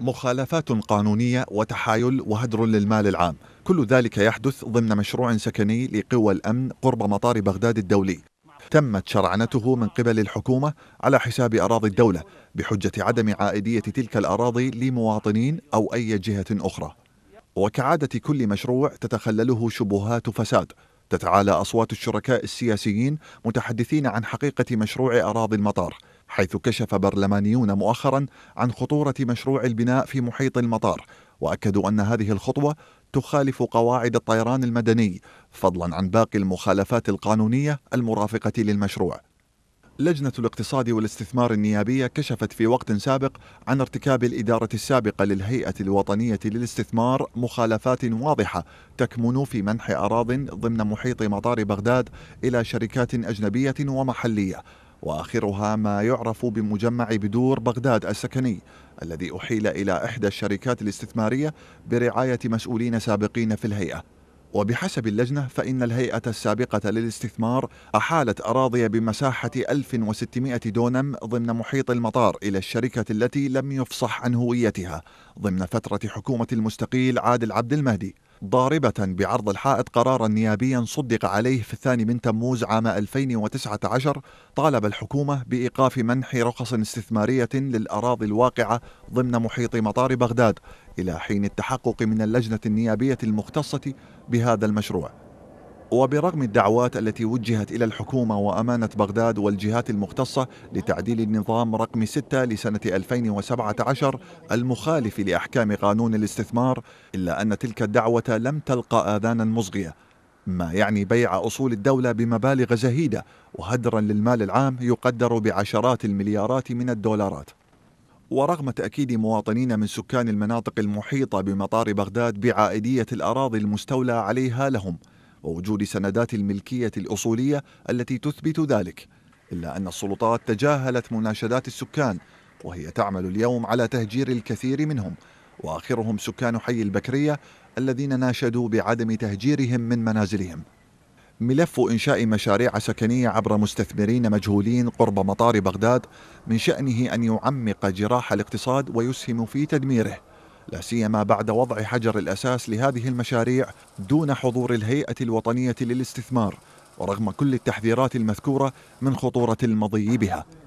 مخالفات قانونية وتحايل وهدر للمال العام كل ذلك يحدث ضمن مشروع سكني لقوى الأمن قرب مطار بغداد الدولي تمت شرعنته من قبل الحكومة على حساب أراضي الدولة بحجة عدم عائدية تلك الأراضي لمواطنين أو أي جهة أخرى وكعادة كل مشروع تتخلله شبهات فساد تتعالى أصوات الشركاء السياسيين متحدثين عن حقيقة مشروع أراضي المطار حيث كشف برلمانيون مؤخرا عن خطورة مشروع البناء في محيط المطار واكدوا ان هذه الخطوه تخالف قواعد الطيران المدني فضلا عن باقي المخالفات القانونيه المرافقه للمشروع لجنة الاقتصاد والاستثمار النيابية كشفت في وقت سابق عن ارتكاب الإدارة السابقة للهيئة الوطنية للاستثمار مخالفات واضحة تكمن في منح أراض ضمن محيط مطار بغداد إلى شركات أجنبية ومحلية واخرها ما يعرف بمجمع بدور بغداد السكني الذي احيل الى احدى الشركات الاستثماريه برعايه مسؤولين سابقين في الهيئه وبحسب اللجنة فإن الهيئة السابقة للاستثمار أحالت أراضي بمساحة 1600 دونم ضمن محيط المطار إلى الشركة التي لم يفصح عن هويتها ضمن فترة حكومة المستقيل عادل عبد المهدي ضاربة بعرض الحائط قرارا نيابيا صدق عليه في الثاني من تموز عام 2019 طالب الحكومة بإيقاف منح رخص استثمارية للأراضي الواقعة ضمن محيط مطار بغداد إلى حين التحقق من اللجنة النيابية المختصة بهذا المشروع وبرغم الدعوات التي وجهت إلى الحكومة وأمانة بغداد والجهات المختصة لتعديل النظام رقم 6 لسنة 2017 المخالف لأحكام قانون الاستثمار إلا أن تلك الدعوة لم تلقى آذانا مصغية ما يعني بيع أصول الدولة بمبالغ زهيدة وهدرا للمال العام يقدر بعشرات المليارات من الدولارات ورغم تأكيد مواطنين من سكان المناطق المحيطة بمطار بغداد بعائدية الأراضي المستولى عليها لهم ووجود سندات الملكية الأصولية التي تثبت ذلك إلا أن السلطات تجاهلت مناشدات السكان وهي تعمل اليوم على تهجير الكثير منهم واخرهم سكان حي البكريه الذين ناشدوا بعدم تهجيرهم من منازلهم. ملف انشاء مشاريع سكنيه عبر مستثمرين مجهولين قرب مطار بغداد من شانه ان يعمق جراح الاقتصاد ويسهم في تدميره. لا سيما بعد وضع حجر الاساس لهذه المشاريع دون حضور الهيئه الوطنيه للاستثمار ورغم كل التحذيرات المذكوره من خطوره المضي بها